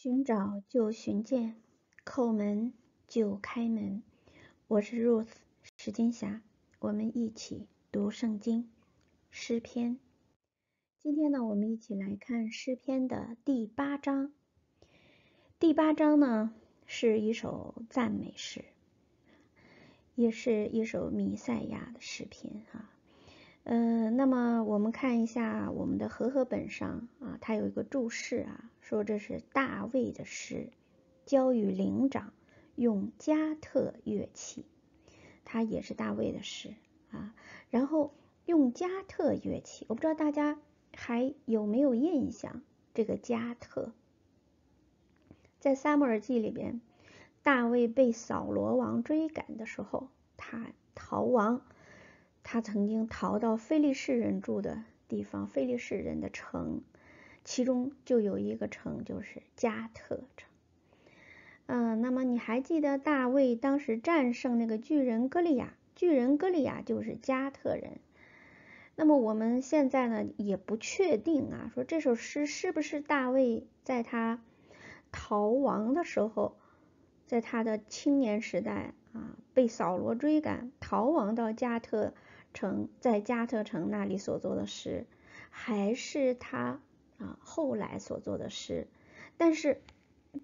寻找就寻见，叩门就开门。我是 Ruth 时金霞，我们一起读圣经诗篇。今天呢，我们一起来看诗篇的第八章。第八章呢是一首赞美诗，也是一首弥赛亚的诗篇啊。嗯，那么我们看一下我们的和合本上啊，它有一个注释啊，说这是大卫的诗，交与灵长，用加特乐器。它也是大卫的诗啊，然后用加特乐器，我不知道大家还有没有印象，这个加特，在撒母耳记里边，大卫被扫罗王追赶的时候，他逃亡。他曾经逃到非利士人住的地方，非利士人的城，其中就有一个城，就是加特城。嗯，那么你还记得大卫当时战胜那个巨人歌利亚？巨人歌利亚就是加特人。那么我们现在呢，也不确定啊，说这首诗是不是大卫在他逃亡的时候，在他的青年时代啊，被扫罗追赶逃亡到加特。城在加特城那里所做的事，还是他啊后来所做的事。但是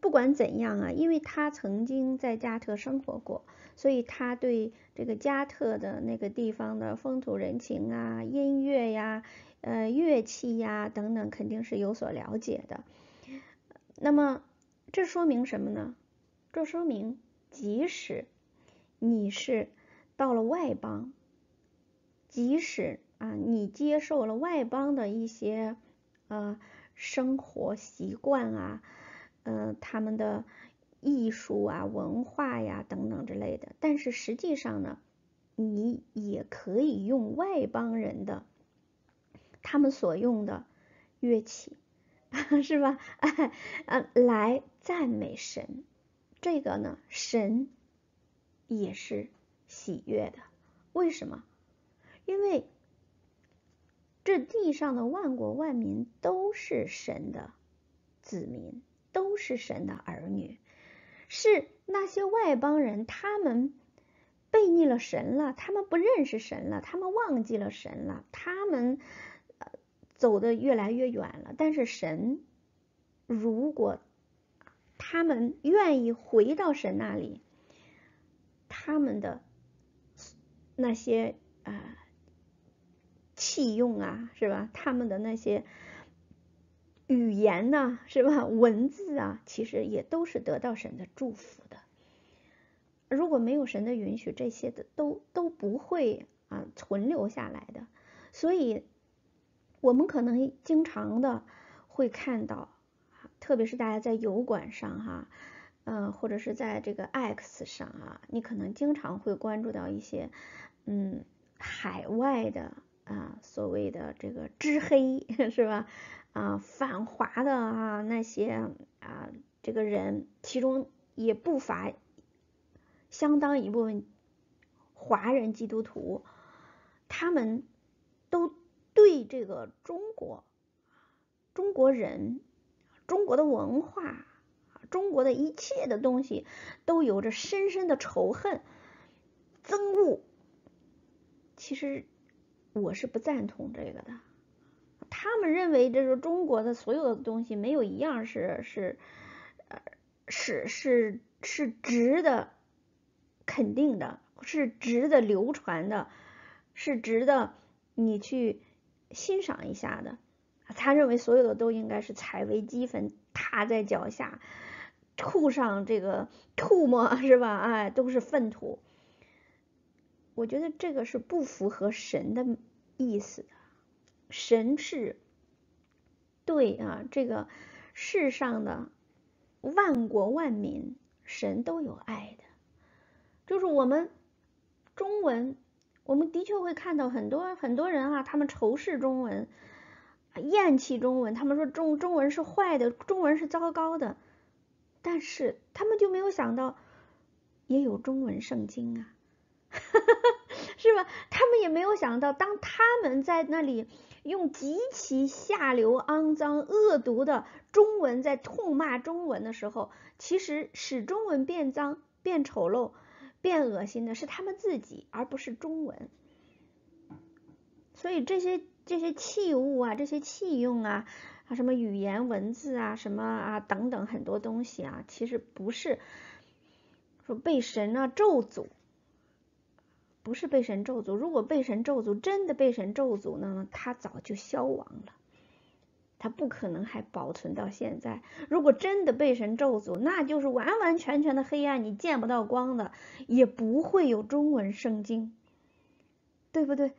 不管怎样啊，因为他曾经在加特生活过，所以他对这个加特的那个地方的风土人情啊、音乐呀、呃乐器呀等等，肯定是有所了解的。那么这说明什么呢？这说明即使你是到了外邦。即使啊，你接受了外邦的一些呃生活习惯啊，呃他们的艺术啊、文化呀等等之类的，但是实际上呢，你也可以用外邦人的他们所用的乐器，是吧？啊，来赞美神，这个呢，神也是喜悦的。为什么？因为这地上的万国万民都是神的子民，都是神的儿女。是那些外邦人，他们背逆了神了，他们不认识神了，他们忘记了神了，他们走得越来越远了。但是神，如果他们愿意回到神那里，他们的那些啊。弃用啊，是吧？他们的那些语言呢，是吧？文字啊，其实也都是得到神的祝福的。如果没有神的允许，这些的都都不会啊存留下来的。所以，我们可能经常的会看到，特别是大家在油管上哈，嗯，或者是在这个 X 上啊，你可能经常会关注到一些嗯海外的。啊，所谓的这个“知黑” 是吧？啊，反华的啊那些啊，这个人其中也不乏相当一部分华人基督徒，他们都对这个中国、中国人、中国的文化、中国的一切的东西都有着深深的仇恨、憎恶。其实。我是不赞同这个的。他们认为，这是中国的所有的东西，没有一样是是，呃，是是是值得肯定的，是值得流传的，是值得你去欣赏一下的。他认为所有的都应该是踩为鸡粪，踏在脚下，吐上这个唾沫是吧？哎，都是粪土。我觉得这个是不符合神的。意思的神是，对啊，这个世上的万国万民，神都有爱的。就是我们中文，我们的确会看到很多很多人啊，他们仇视中文，厌弃中文，他们说中中文是坏的，中文是糟糕的。但是他们就没有想到，也有中文圣经啊。是吧？他们也没有想到，当他们在那里用极其下流、肮脏、恶毒的中文在痛骂中文的时候，其实使中文变脏、变丑陋、变恶心的是他们自己，而不是中文。所以这些这些器物啊，这些器用啊啊，什么语言文字啊，什么啊等等很多东西啊，其实不是说被神啊咒诅。不是被神咒诅，如果被神咒诅真的被神咒诅呢？它早就消亡了，它不可能还保存到现在。如果真的被神咒诅，那就是完完全全的黑暗，你见不到光的，也不会有中文圣经，对不对？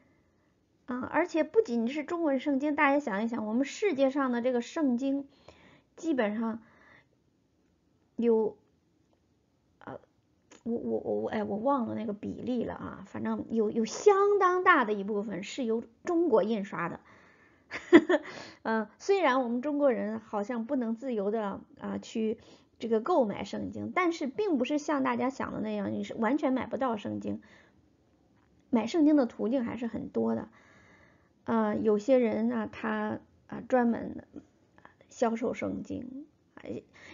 啊，而且不仅是中文圣经，大家想一想，我们世界上的这个圣经基本上有。我我我我哎，我忘了那个比例了啊，反正有有相当大的一部分是由中国印刷的，嗯，虽然我们中国人好像不能自由的啊去这个购买圣经，但是并不是像大家想的那样，你是完全买不到圣经，买圣经的途径还是很多的，啊，有些人呢，他啊专门销售圣经。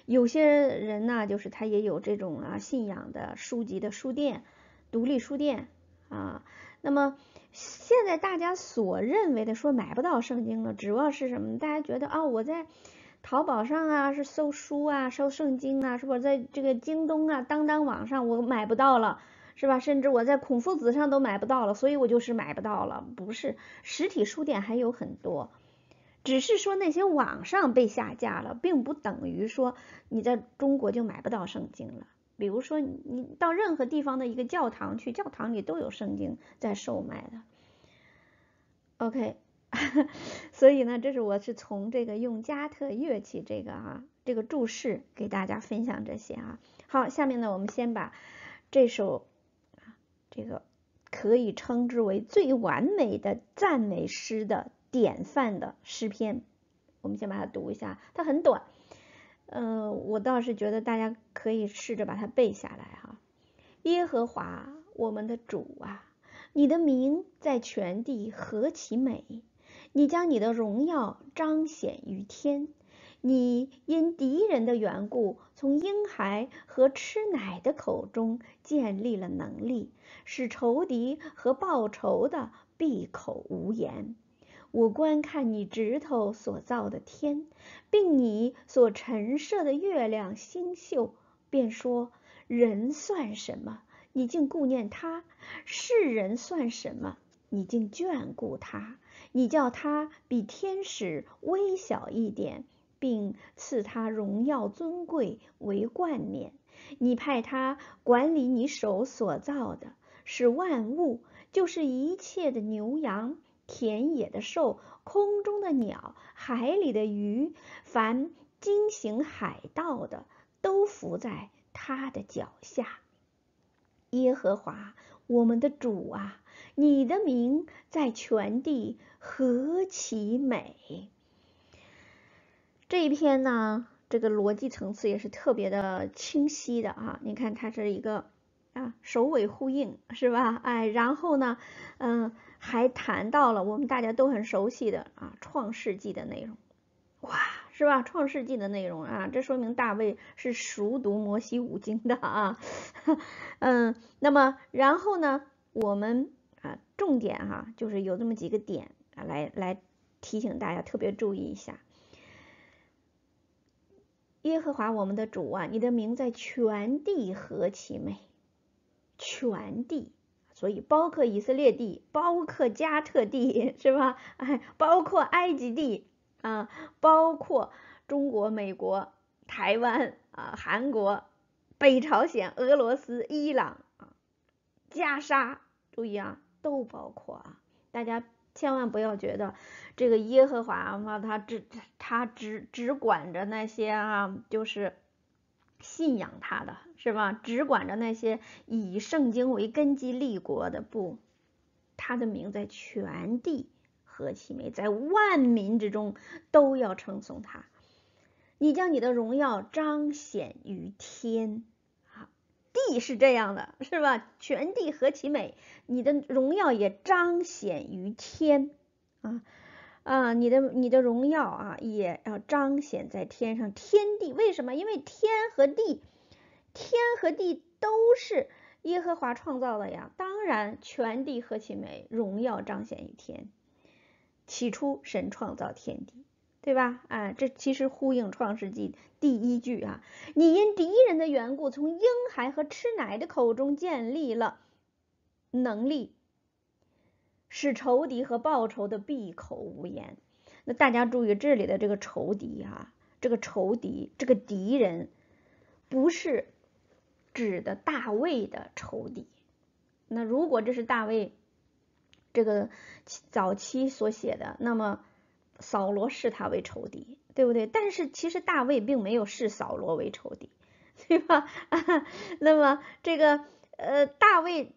有些人呢，就是他也有这种啊信仰的书籍的书店，独立书店啊。那么现在大家所认为的说买不到圣经了，指望是什么？大家觉得哦，我在淘宝上啊是搜书啊，搜圣经啊，是吧？在这个京东啊、当当网上我买不到了，是吧？甚至我在孔夫子上都买不到了，所以我就是买不到了。不是，实体书店还有很多。只是说那些网上被下架了，并不等于说你在中国就买不到圣经了。比如说，你到任何地方的一个教堂去，教堂里都有圣经在售卖的。OK，所以呢，这是我是从这个用加特乐器这个啊，这个注释给大家分享这些啊。好，下面呢，我们先把这首这个可以称之为最完美的赞美诗的。典范的诗篇，我们先把它读一下，它很短，嗯，我倒是觉得大家可以试着把它背下来哈。耶和华，我们的主啊，你的名在全地何其美！你将你的荣耀彰显于天，你因敌人的缘故，从婴孩和吃奶的口中建立了能力，使仇敌和报仇的闭口无言。我观看你指头所造的天，并你所陈设的月亮星宿，便说：人算什么？你竟顾念他；世人算什么？你竟眷顾他？你叫他比天使微小一点，并赐他荣耀尊贵为冠冕。你派他管理你手所造的，是万物，就是一切的牛羊。田野的兽，空中的鸟，海里的鱼，凡惊醒海盗的，都伏在他的脚下。耶和华，我们的主啊，你的名在全地何其美！这一篇呢，这个逻辑层次也是特别的清晰的啊。你看，它是一个啊，首尾呼应，是吧？哎，然后呢，嗯。还谈到了我们大家都很熟悉的啊《创世纪》的内容，哇，是吧？《创世纪》的内容啊，这说明大卫是熟读摩西五经的啊。嗯，那么然后呢，我们啊重点哈，就是有这么几个点啊，来来提醒大家特别注意一下。耶和华我们的主啊，你的名在全地何其美，全地。所以包括以色列地，包括加特地，是吧？哎，包括埃及地啊，包括中国、美国、台湾啊、韩国、北朝鲜、俄罗斯、伊朗啊、加沙，注意啊，都包括啊！大家千万不要觉得这个耶和华嘛，他只他只只管着那些啊，就是信仰他的。是吧？只管着那些以圣经为根基立国的，不，他的名在全地何其美，在万民之中都要称颂他。你将你的荣耀彰显于天啊，地是这样的，是吧？全地何其美，你的荣耀也彰显于天啊啊，你的你的荣耀啊，也要彰显在天上。天地为什么？因为天和地。天和地都是耶和华创造的呀，当然，全地何其美，荣耀彰显于天。起初，神创造天地，对吧？哎，这其实呼应《创世纪第一句啊。你因敌人的缘故，从婴孩和吃奶的口中建立了能力，使仇敌和报仇的闭口无言。那大家注意这里的这个仇敌啊，这个仇敌，这个敌人，不是。指的大卫的仇敌。那如果这是大卫这个早期所写的，那么扫罗视他为仇敌，对不对？但是其实大卫并没有视扫罗为仇敌，对吧？那么这个呃，大卫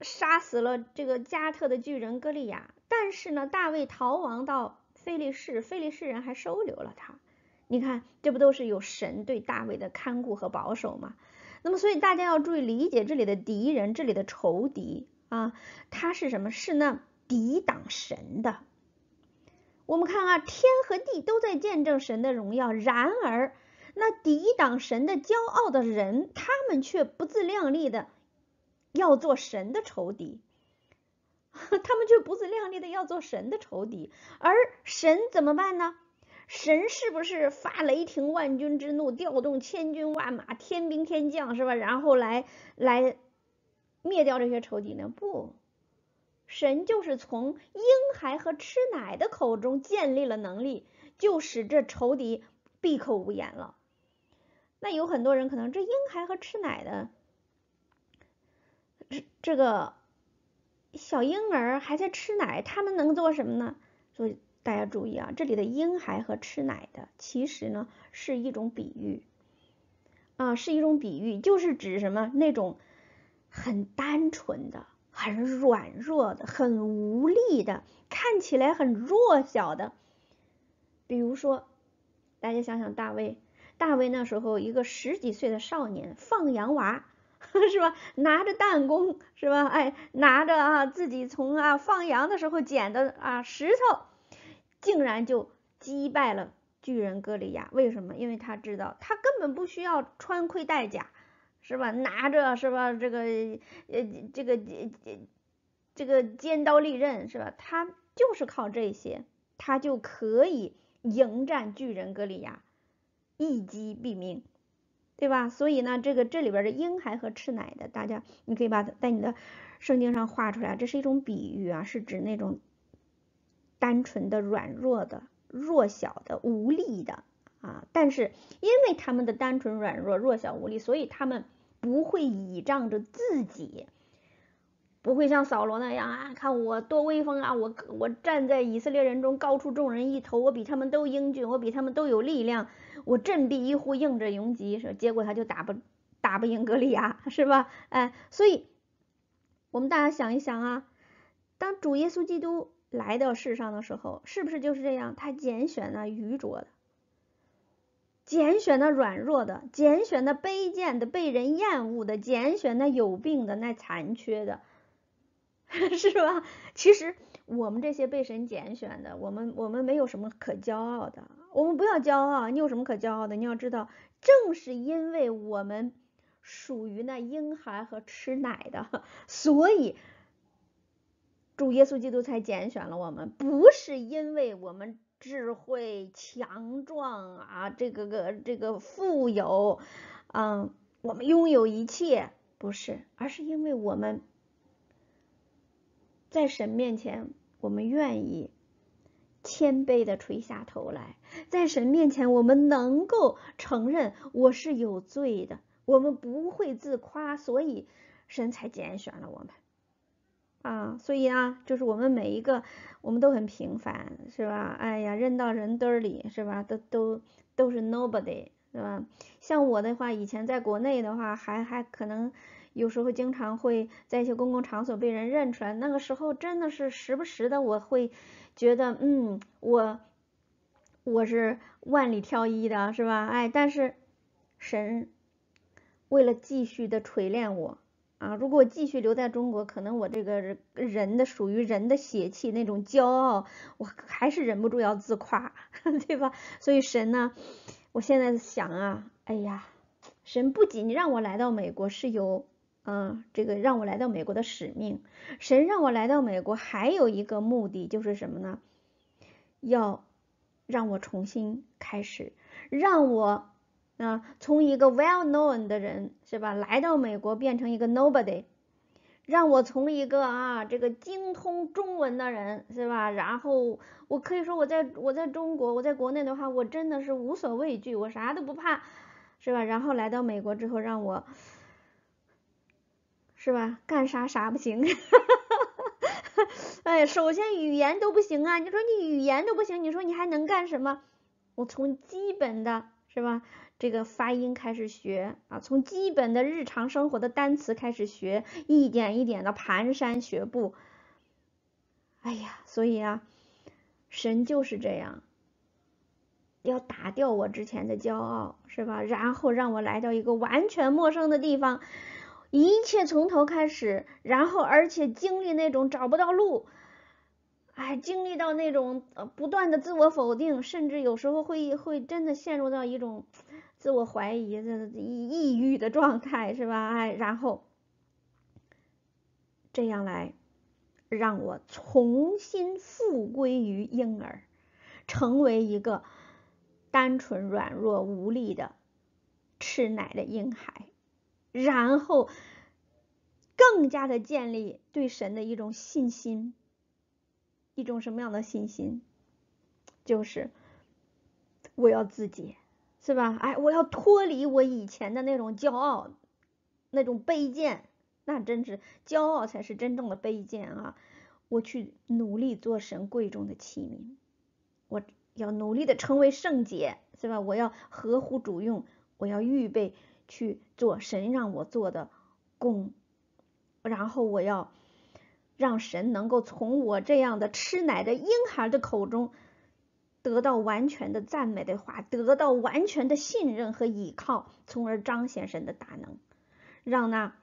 杀死了这个加特的巨人歌利亚，但是呢，大卫逃亡到菲利士，菲利士人还收留了他。你看，这不都是有神对大卫的看顾和保守吗？那么，所以大家要注意理解这里的敌人，这里的仇敌啊，他是什么？是那抵挡神的。我们看啊，天和地都在见证神的荣耀，然而那抵挡神的骄傲的人，他们却不自量力的要做神的仇敌，他们却不自量力的要做神的仇敌，而神怎么办呢？神是不是发雷霆万钧之怒，调动千军万马、天兵天将，是吧？然后来来灭掉这些仇敌呢？不，神就是从婴孩和吃奶的口中建立了能力，就使这仇敌闭口无言了。那有很多人可能这婴孩和吃奶的，这这个小婴儿还在吃奶，他们能做什么呢？所以大家注意啊，这里的婴孩和吃奶的，其实呢是一种比喻，啊，是一种比喻，就是指什么？那种很单纯的、很软弱的、很无力的，看起来很弱小的。比如说，大家想想大卫，大卫那时候一个十几岁的少年，放羊娃 是吧？拿着弹弓是吧？哎，拿着啊自己从啊放羊的时候捡的啊石头。竟然就击败了巨人哥利亚，为什么？因为他知道他根本不需要穿盔戴甲，是吧？拿着是吧？这个呃，这个这个尖刀利刃是吧？他就是靠这些，他就可以迎战巨人哥利亚，一击毙命，对吧？所以呢，这个这里边的婴孩和吃奶的，大家你可以把它在你的圣经上画出来，这是一种比喻啊，是指那种。单纯的、软弱的、弱小的、无力的啊！但是因为他们的单纯、软弱、弱小、无力，所以他们不会倚仗着自己，不会像扫罗那样啊，看我多威风啊！我我站在以色列人中高出众人一头，我比他们都英俊，我比他们都有力量，我振臂一呼，应着云集，是结果他就打不打不赢格利亚，是吧？哎，所以我们大家想一想啊，当主耶稣基督。来到世上的时候，是不是就是这样？他拣选那愚拙的，拣选那软弱的，拣选那卑贱的、被人厌恶的，拣选那有病的、那残缺的，是吧？其实我们这些被神拣选的，我们我们没有什么可骄傲的。我们不要骄傲，你有什么可骄傲的？你要知道，正是因为我们属于那婴孩和吃奶的，所以。主耶稣基督才拣选了我们，不是因为我们智慧、强壮啊，这个个这个富有，嗯，我们拥有一切，不是，而是因为我们在神面前，我们愿意谦卑的垂下头来，在神面前，我们能够承认我是有罪的，我们不会自夸，所以神才拣选了我们。啊，所以啊，就是我们每一个，我们都很平凡，是吧？哎呀，扔到人堆儿里，是吧？都都都是 nobody，是吧？像我的话，以前在国内的话，还还可能有时候经常会在一些公共场所被人认出来。那个时候真的是时不时的，我会觉得，嗯，我我是万里挑一的，是吧？哎，但是神为了继续的锤炼我。啊，如果我继续留在中国，可能我这个人的属于人的血气那种骄傲，我还是忍不住要自夸，对吧？所以神呢，我现在想啊，哎呀，神不仅让我来到美国是有嗯，这个让我来到美国的使命，神让我来到美国还有一个目的就是什么呢？要让我重新开始，让我。啊，从一个 well known 的人是吧，来到美国变成一个 nobody，让我从一个啊，这个精通中文的人是吧，然后我可以说我在我在中国，我在国内的话，我真的是无所畏惧，我啥都不怕，是吧？然后来到美国之后，让我是吧，干啥啥不行，哈哈哈哈哈哈。哎，首先语言都不行啊，你说你语言都不行，你说你还能干什么？我从基本的是吧？这个发音开始学啊，从基本的日常生活的单词开始学，一点一点的蹒跚学步。哎呀，所以啊，神就是这样，要打掉我之前的骄傲，是吧？然后让我来到一个完全陌生的地方，一切从头开始，然后而且经历那种找不到路，哎，经历到那种呃不断的自我否定，甚至有时候会会真的陷入到一种。自我怀疑，这抑抑郁的状态是吧？哎，然后这样来让我重新复归于婴儿，成为一个单纯、软弱、无力的吃奶的婴孩，然后更加的建立对神的一种信心，一种什么样的信心？就是我要自己。是吧？哎，我要脱离我以前的那种骄傲，那种卑贱，那真是骄傲才是真正的卑贱啊！我去努力做神贵重的器皿，我要努力的成为圣洁，是吧？我要合乎主用，我要预备去做神让我做的工，然后我要让神能够从我这样的吃奶的婴孩的口中。得到完全的赞美的话，得到完全的信任和倚靠，从而彰显神的大能，让那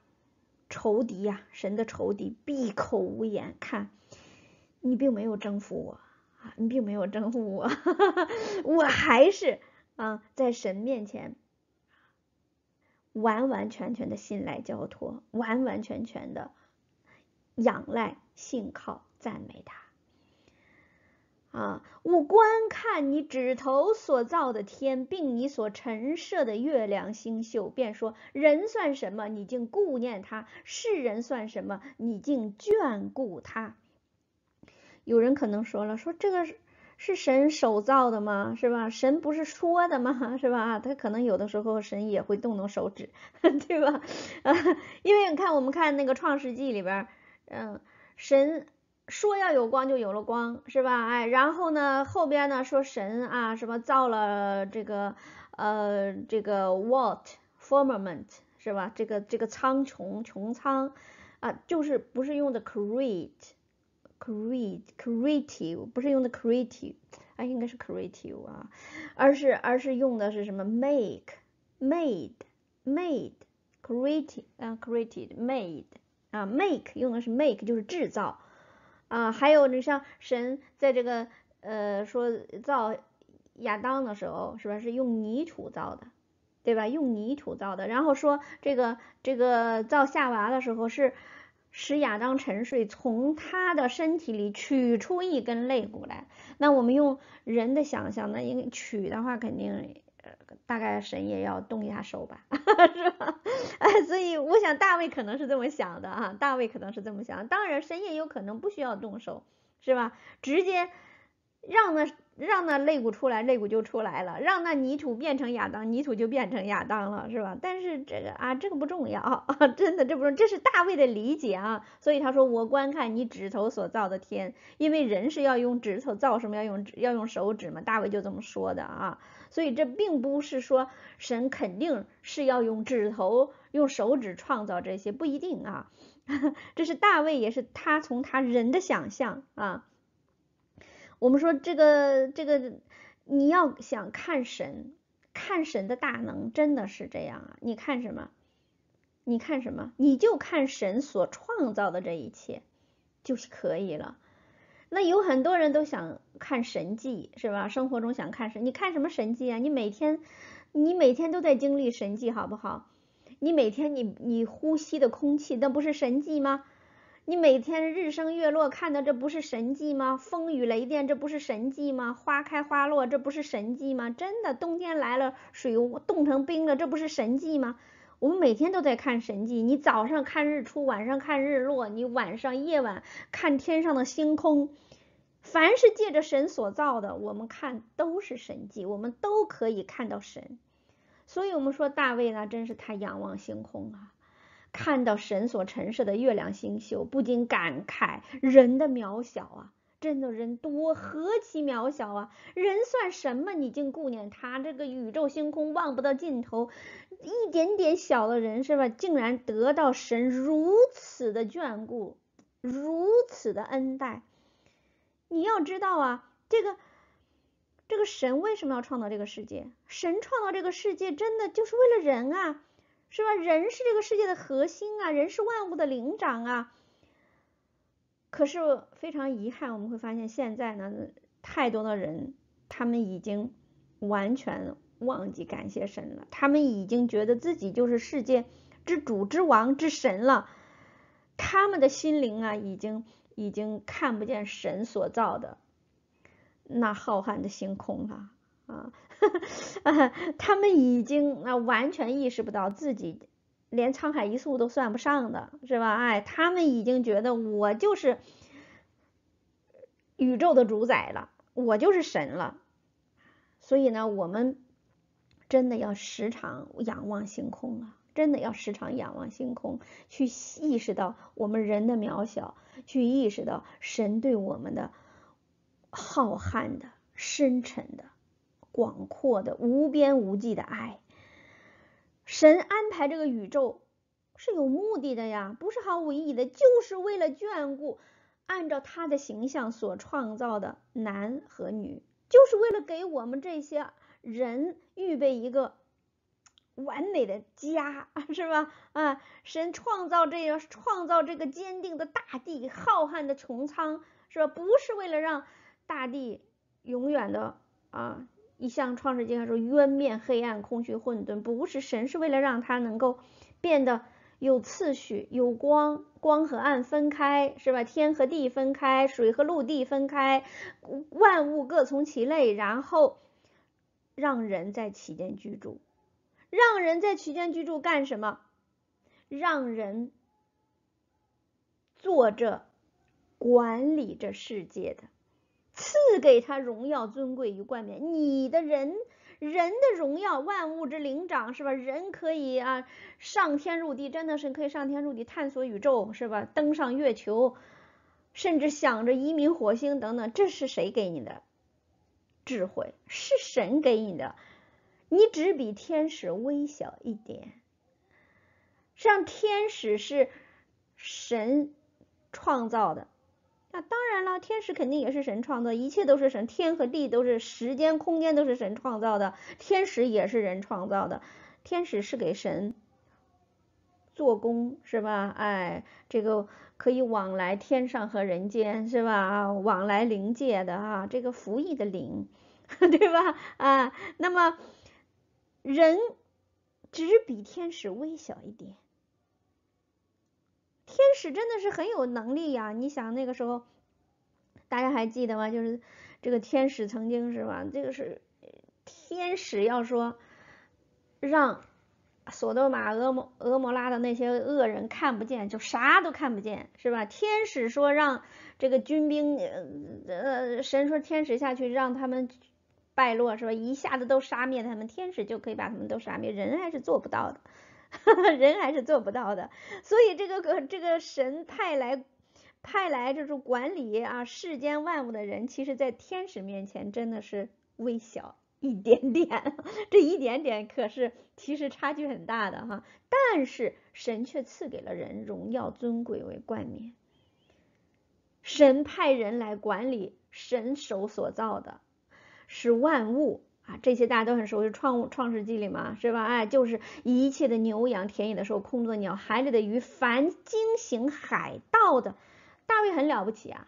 仇敌呀，神的仇敌闭口无言。看，你并没有征服我啊，你并没有征服我，哈 哈我还是啊，在神面前完完全全的信赖交托，完完全全的仰赖信靠赞美他。啊！我观看你指头所造的天，并你所陈设的月亮星宿，便说：人算什么？你竟顾念他；世人算什么？你竟眷顾他。有人可能说了：说这个是神手造的吗？是吧？神不是说的吗？是吧？他可能有的时候神也会动动手指，对吧？啊，因为你看，我们看那个《创世纪》里边，嗯，神。说要有光就有了光，是吧？哎，然后呢，后边呢说神啊，什么造了这个呃这个 what firmament，是吧？这个这个苍穹穹苍啊，就是不是用的 create create creative，不是用的 creative，哎，应该是 creative 啊，而是而是用的是什么 make made made created 啊 created made 啊 make 用的是 make 就是制造。啊，还有你像神在这个呃说造亚当的时候，是吧？是用泥土造的，对吧？用泥土造的。然后说这个这个造夏娃的时候是使亚当沉睡，从他的身体里取出一根肋骨来。那我们用人的想象，那应取的话肯定。大概神也要动一下手吧，是吧？哎，所以我想大卫可能是这么想的啊，大卫可能是这么想。当然，神也有可能不需要动手，是吧？直接让那让那肋骨出来，肋骨就出来了；让那泥土变成亚当，泥土就变成亚当了，是吧？但是这个啊，这个不重要，真的这不这是大卫的理解啊。所以他说：“我观看你指头所造的天，因为人是要用指头造，什么要用要用手指嘛。”大卫就这么说的啊。所以这并不是说神肯定是要用指头、用手指创造这些，不一定啊。这是大卫，也是他从他人的想象啊。我们说这个这个，你要想看神，看神的大能，真的是这样啊？你看什么？你看什么？你就看神所创造的这一切就是可以了。那有很多人都想看神迹，是吧？生活中想看神，你看什么神迹啊？你每天，你每天都在经历神迹，好不好？你每天，你你呼吸的空气，那不是神迹吗？你每天日升月落，看的，这不是神迹吗？风雨雷电，这不是神迹吗？花开花落，这不是神迹吗？真的，冬天来了，水冻成冰了，这不是神迹吗？我们每天都在看神迹，你早上看日出，晚上看日落，你晚上夜晚看天上的星空。凡是借着神所造的，我们看都是神迹，我们都可以看到神。所以，我们说大卫呢，真是太仰望星空啊，看到神所陈设的月亮星宿，不禁感慨人的渺小啊。真的人多何其渺小啊！人算什么？你竟顾念他这个宇宙星空望不到尽头，一点点小的人是吧？竟然得到神如此的眷顾，如此的恩待。你要知道啊，这个这个神为什么要创造这个世界？神创造这个世界真的就是为了人啊，是吧？人是这个世界的核心啊，人是万物的灵长啊。可是非常遗憾，我们会发现现在呢，太多的人他们已经完全忘记感谢神了。他们已经觉得自己就是世界之主之王之神了。他们的心灵啊，已经已经看不见神所造的那浩瀚的星空了啊！啊，他们已经啊，完全意识不到自己。连沧海一粟都算不上的是吧？哎，他们已经觉得我就是宇宙的主宰了，我就是神了。所以呢，我们真的要时常仰望星空啊！真的要时常仰望星空，去意识到我们人的渺小，去意识到神对我们的浩瀚的、深沉的、广阔的、无边无际的爱。神安排这个宇宙是有目的的呀，不是毫无意义的，就是为了眷顾按照他的形象所创造的男和女，就是为了给我们这些人预备一个完美的家，是吧？啊，神创造这个，创造这个坚定的大地，浩瀚的穹苍，是吧？不是为了让大地永远的啊。《一向创世纪上说，渊面黑暗，空虚混沌，不是神，是为了让他能够变得有次序、有光，光和暗分开，是吧？天和地分开，水和陆地分开，万物各从其类，然后让人在其间居住。让人在其间居住干什么？让人做着管理这世界的。赐给他荣耀、尊贵与冠冕。你的人人的荣耀，万物之灵长，是吧？人可以啊，上天入地，真的是可以上天入地，探索宇宙，是吧？登上月球，甚至想着移民火星等等。这是谁给你的智慧？是神给你的。你只比天使微小一点。像天使是神创造的。那当然了，天使肯定也是神创造，一切都是神，天和地都是时间、空间都是神创造的，天使也是人创造的，天使是给神做工是吧？哎，这个可以往来天上和人间是吧？啊，往来灵界的啊，这个服役的灵，对吧？啊，那么人只比天使微小一点。天使真的是很有能力呀！你想那个时候，大家还记得吗？就是这个天使曾经是吧？这个是天使要说让索多玛、俄摩、俄摩拉的那些恶人看不见，就啥都看不见，是吧？天使说让这个军兵，呃，神说天使下去让他们败落，是吧？一下子都杀灭他们，天使就可以把他们都杀灭，人还是做不到的。人还是做不到的，所以这个个这个神派来派来就是管理啊世间万物的人，其实在天使面前真的是微小一点点，这一点点可是其实差距很大的哈。但是神却赐给了人荣耀尊贵为冠冕，神派人来管理神手所造的是万物。啊，这些大家都很熟悉，《创创世纪》里嘛，是吧？哎，就是一切的牛羊、田野的时候，空中的鸟、海里的鱼，凡惊醒海盗的，大卫很了不起啊。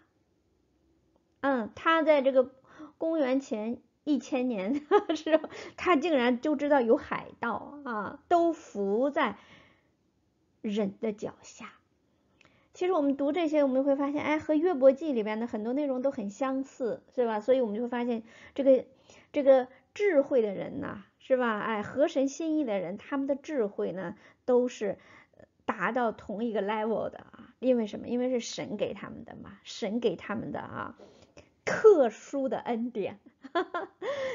嗯，他在这个公元前一千年的时候，他竟然就知道有海盗啊，都伏在人的脚下。其实我们读这些，我们会发现，哎，和《约伯记》里面的很多内容都很相似，是吧？所以我们就会发现，这个这个。智慧的人呢，是吧？哎，合神心意的人，他们的智慧呢，都是达到同一个 level 的啊。因为什么？因为是神给他们的嘛，神给他们的啊，特殊的恩典。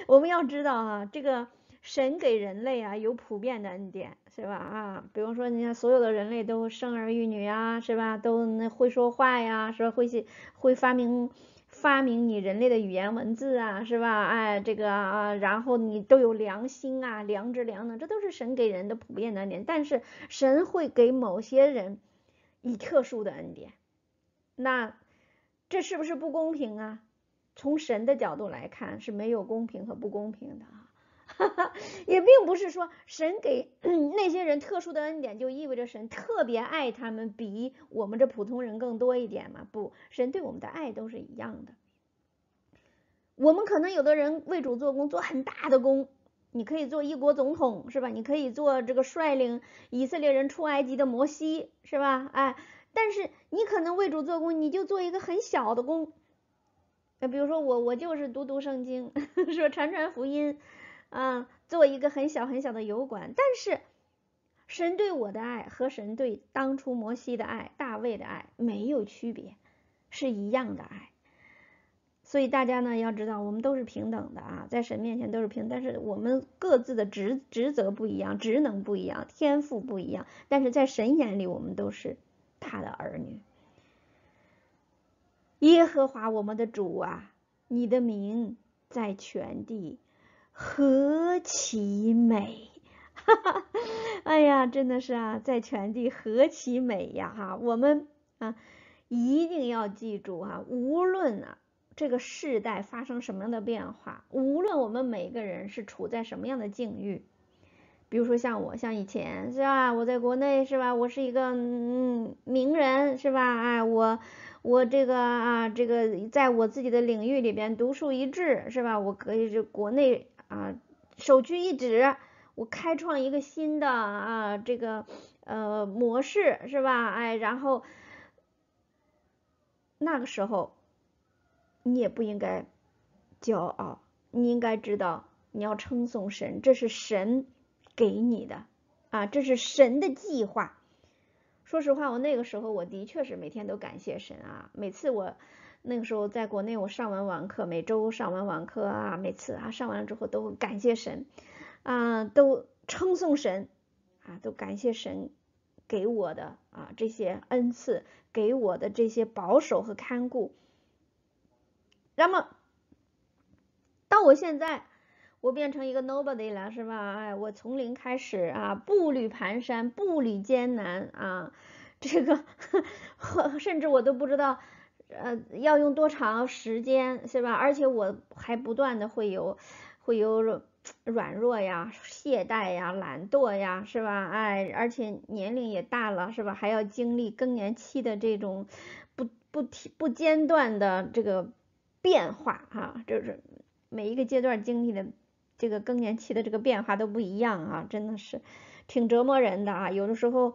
我们要知道啊，这个神给人类啊，有普遍的恩典，是吧？啊，比如说，你看，所有的人类都生儿育女啊，是吧？都会说话呀，是吧？会会发明。发明你人类的语言文字啊，是吧？哎，这个啊，然后你都有良心啊、良知、良能，这都是神给人的普遍恩典。但是神会给某些人以特殊的恩典，那这是不是不公平啊？从神的角度来看是没有公平和不公平的啊。也并不是说神给 那些人特殊的恩典就意味着神特别爱他们比我们这普通人更多一点嘛？不，神对我们的爱都是一样的。我们可能有的人为主做工做很大的工，你可以做一国总统是吧？你可以做这个率领以色列人出埃及的摩西是吧？哎，但是你可能为主做工，你就做一个很小的工。比如说我，我就是读读圣经，说 传传福音。啊，做一个很小很小的油管，但是神对我的爱和神对当初摩西的爱、大卫的爱没有区别，是一样的爱。所以大家呢，要知道我们都是平等的啊，在神面前都是平，但是我们各自的职职责不一样，职能不一样，天赋不一样，但是在神眼里，我们都是他的儿女。耶和华我们的主啊，你的名在全地。何其美，哈哈，哎呀，真的是啊，在全地何其美呀哈！我们啊，一定要记住哈，无论啊这个世代发生什么样的变化，无论我们每个人是处在什么样的境遇，比如说像我，像以前是吧？我在国内是吧？我是一个嗯名人是吧？哎，我我这个啊这个，在我自己的领域里边独树一帜是吧？我可以是国内。啊，首屈一指，我开创一个新的啊，这个呃模式是吧？哎，然后那个时候你也不应该骄傲，你应该知道你要称颂神，这是神给你的啊，这是神的计划。说实话，我那个时候我的确是每天都感谢神啊！每次我那个时候在国内，我上完网课，每周上完网课啊，每次啊上完了之后都感谢神，啊，都称颂神，啊，都感谢神给我的啊这些恩赐，给我的这些保守和看顾。那么到我现在。我变成一个 nobody 了，是吧？哎，我从零开始啊，步履蹒跚，步履艰难啊，这个，呵，甚至我都不知道，呃，要用多长时间，是吧？而且我还不断的会有，会有软弱呀、懈怠呀、懒惰呀，是吧？哎，而且年龄也大了，是吧？还要经历更年期的这种不不停不间断的这个变化哈，就是每一个阶段经历的。这个更年期的这个变化都不一样啊，真的是挺折磨人的啊。有的时候，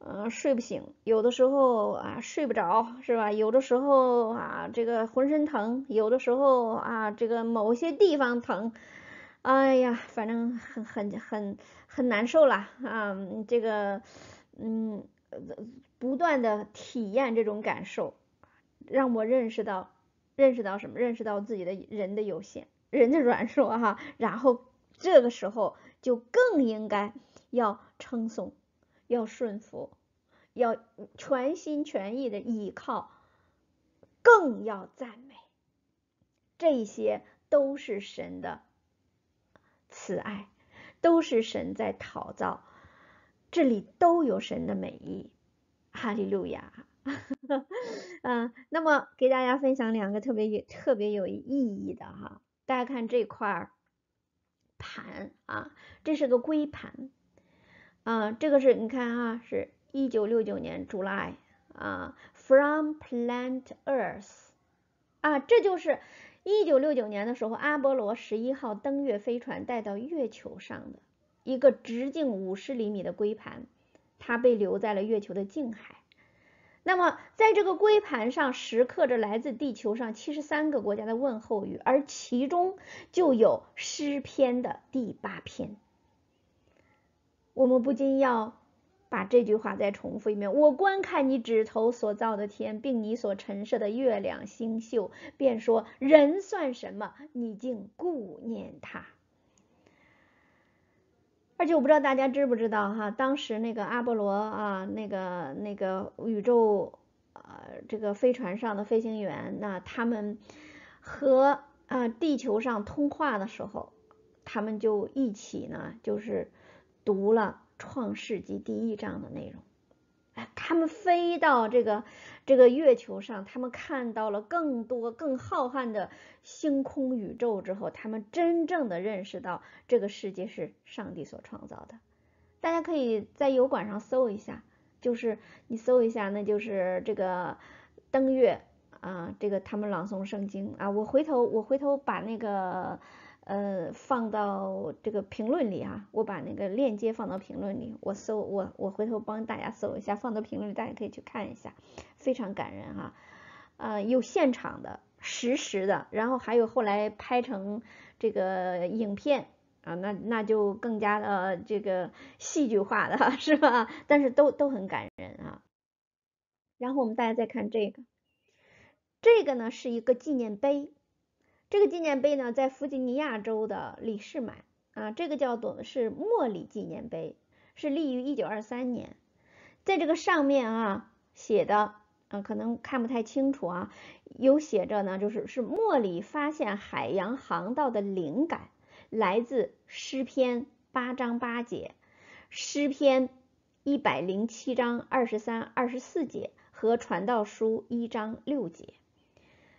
嗯，睡不醒；有的时候啊，睡不着，是吧？有的时候啊，这个浑身疼；有的时候啊，这个某些地方疼。哎呀，反正很很很很难受啦啊。这个，嗯，不断的体验这种感受，让我认识到，认识到什么？认识到自己的人的有限。人家软弱哈，然后这个时候就更应该要称颂，要顺服，要全心全意的依靠，更要赞美，这些都是神的慈爱，都是神在讨造，这里都有神的美意。哈利路亚。嗯，那么给大家分享两个特别有特别有意义的哈。大家看这块盘啊，这是个硅盘，啊，这个是你看啊，是1969年 July 啊，from planet Earth 啊，这就是1969年的时候阿波罗十一号登月飞船带到月球上的一个直径五十厘米的硅盘，它被留在了月球的近海。那么，在这个龟盘上，蚀刻着来自地球上七十三个国家的问候语，而其中就有诗篇的第八篇。我们不禁要把这句话再重复一遍：我观看你指头所造的天，并你所陈设的月亮星宿，便说，人算什么？你竟顾念他。而且我不知道大家知不知道哈，当时那个阿波罗啊，那个那个宇宙呃，这个飞船上的飞行员那他们和啊地球上通话的时候，他们就一起呢，就是读了《创世纪》第一章的内容。他们飞到这个。这个月球上，他们看到了更多更浩瀚的星空宇宙之后，他们真正的认识到这个世界是上帝所创造的。大家可以在油管上搜一下，就是你搜一下，那就是这个登月啊，这个他们朗诵圣经啊。我回头，我回头把那个。呃，放到这个评论里啊，我把那个链接放到评论里，我搜我我回头帮大家搜一下，放到评论里，大家可以去看一下，非常感人哈，啊，有现场的、实时的，然后还有后来拍成这个影片啊，那那就更加的这个戏剧化的 是吧？但是都都很感人啊。然后我们大家再看这个，这个呢是一个纪念碑。这个纪念碑呢，在弗吉尼亚州的里士满啊，这个叫做是莫里纪念碑，是立于一九二三年。在这个上面啊写的，嗯，可能看不太清楚啊，有写着呢，就是是莫里发现海洋航道的灵感来自诗篇八章八节，诗篇一百零七章二十三二十四节和传道书一章六节。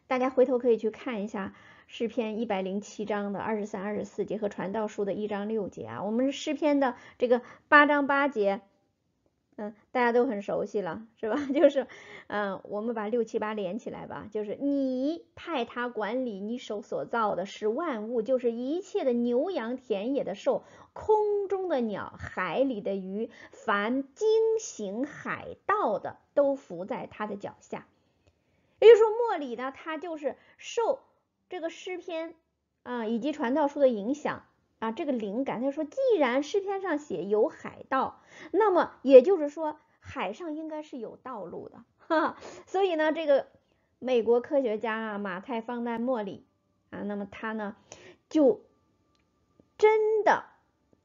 大家回头可以去看一下。诗篇一百零七章的二十三、二十四节和传道书的一章六节啊，我们是诗篇的这个八章八节，嗯，大家都很熟悉了，是吧？就是，嗯，我们把六七八连起来吧，就是你派他管理你手所造的，是万物，就是一切的牛羊、田野的兽、空中的鸟、海里的鱼，凡惊醒海盗的，都伏在他的脚下。也就是说，莫里呢，他就是受。这个诗篇啊，以及传道书的影响啊，这个灵感，他说，既然诗篇上写有海盗，那么也就是说，海上应该是有道路的，哈，所以呢，这个美国科学家啊，马太·方丹·莫里啊，那么他呢，就真的。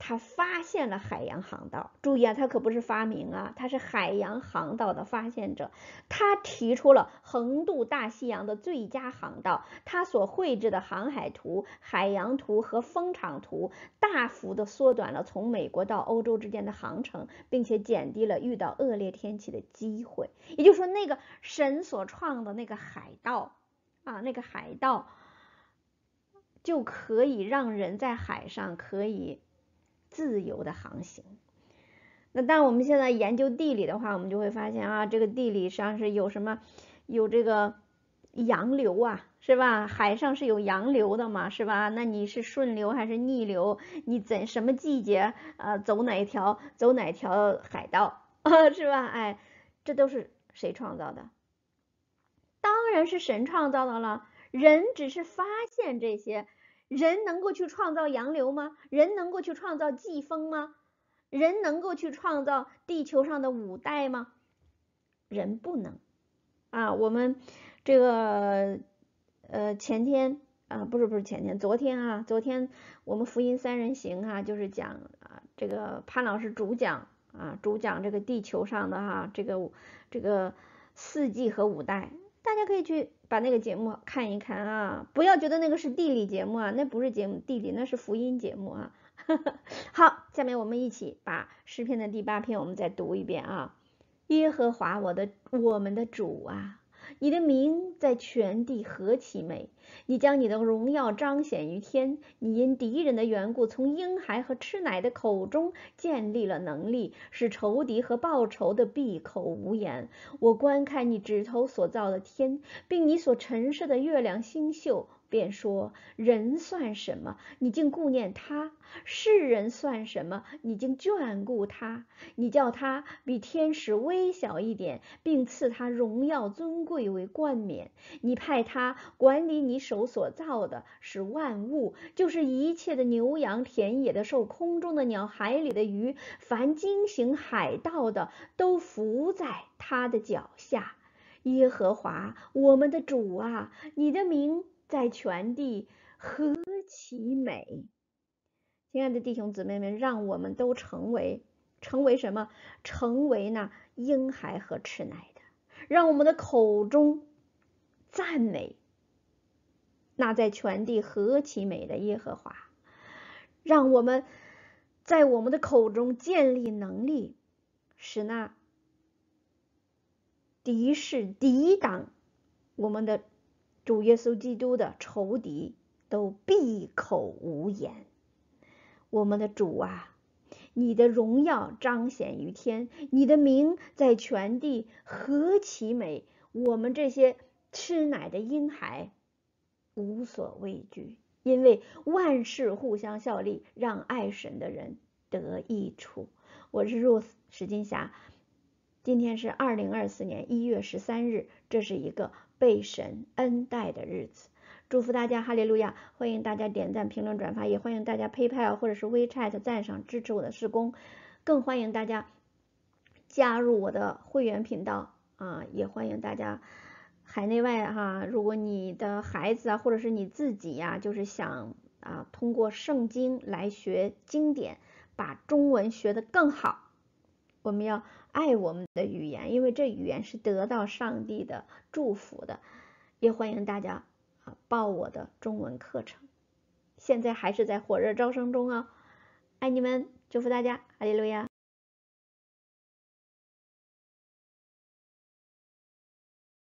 他发现了海洋航道。注意啊，他可不是发明啊，他是海洋航道的发现者。他提出了横渡大西洋的最佳航道。他所绘制的航海图、海洋图和风场图，大幅的缩短了从美国到欧洲之间的航程，并且减低了遇到恶劣天气的机会。也就是说，那个神所创的那个海盗啊，那个海盗。就可以让人在海上可以。自由的航行。那但我们现在研究地理的话，我们就会发现啊，这个地理上是有什么有这个洋流啊，是吧？海上是有洋流的嘛，是吧？那你是顺流还是逆流？你怎什么季节啊？走哪条走哪条海道啊？是吧？哎，这都是谁创造的？当然是神创造的了。人只是发现这些。人能够去创造洋流吗？人能够去创造季风吗？人能够去创造地球上的五代吗？人不能。啊，我们这个呃前天啊不是不是前天，昨天啊昨天我们福音三人行啊就是讲啊这个潘老师主讲啊主讲这个地球上的哈这个这个四季和五代，大家可以去。把那个节目看一看啊，不要觉得那个是地理节目啊，那不是节目地理，那是福音节目啊。好，下面我们一起把诗篇的第八篇我们再读一遍啊。耶和华我的我们的主啊。你的名在全地何其美！你将你的荣耀彰显于天。你因敌人的缘故，从婴孩和吃奶的口中建立了能力，使仇敌和报仇的闭口无言。我观看你指头所造的天，并你所陈设的月亮星宿。便说：“人算什么？你竟顾念他；世人算什么？你竟眷顾他？你叫他比天使微小一点，并赐他荣耀尊贵为冠冕。你派他管理你手所造的是万物，就是一切的牛羊、田野的兽、空中的鸟、海里的鱼，凡惊醒海盗的，都伏在他的脚下。耶和华我们的主啊，你的名。”在全地何其美！亲爱的弟兄姊妹们，让我们都成为成为什么？成为那婴孩和吃奶的，让我们的口中赞美那在全地何其美的耶和华。让我们在我们的口中建立能力，使那敌视抵挡我们的。主耶稣基督的仇敌都闭口无言。我们的主啊，你的荣耀彰显于天，你的名在全地何其美！我们这些吃奶的婴孩无所畏惧，因为万事互相效力，让爱神的人得益处。我是 Rose 史金霞，今天是二零二四年一月十三日，这是一个。被神恩待的日子，祝福大家，哈利路亚！欢迎大家点赞、评论、转发，也欢迎大家 PayPal 或者是 WeChat 赞赏支持我的施工，更欢迎大家加入我的会员频道啊！也欢迎大家海内外哈，如果你的孩子啊，或者是你自己呀，就是想啊通过圣经来学经典，把中文学得更好。我们要爱我们的语言，因为这语言是得到上帝的祝福的。也欢迎大家啊报我的中文课程，现在还是在火热招生中哦。爱你们，祝福大家，哈利路亚。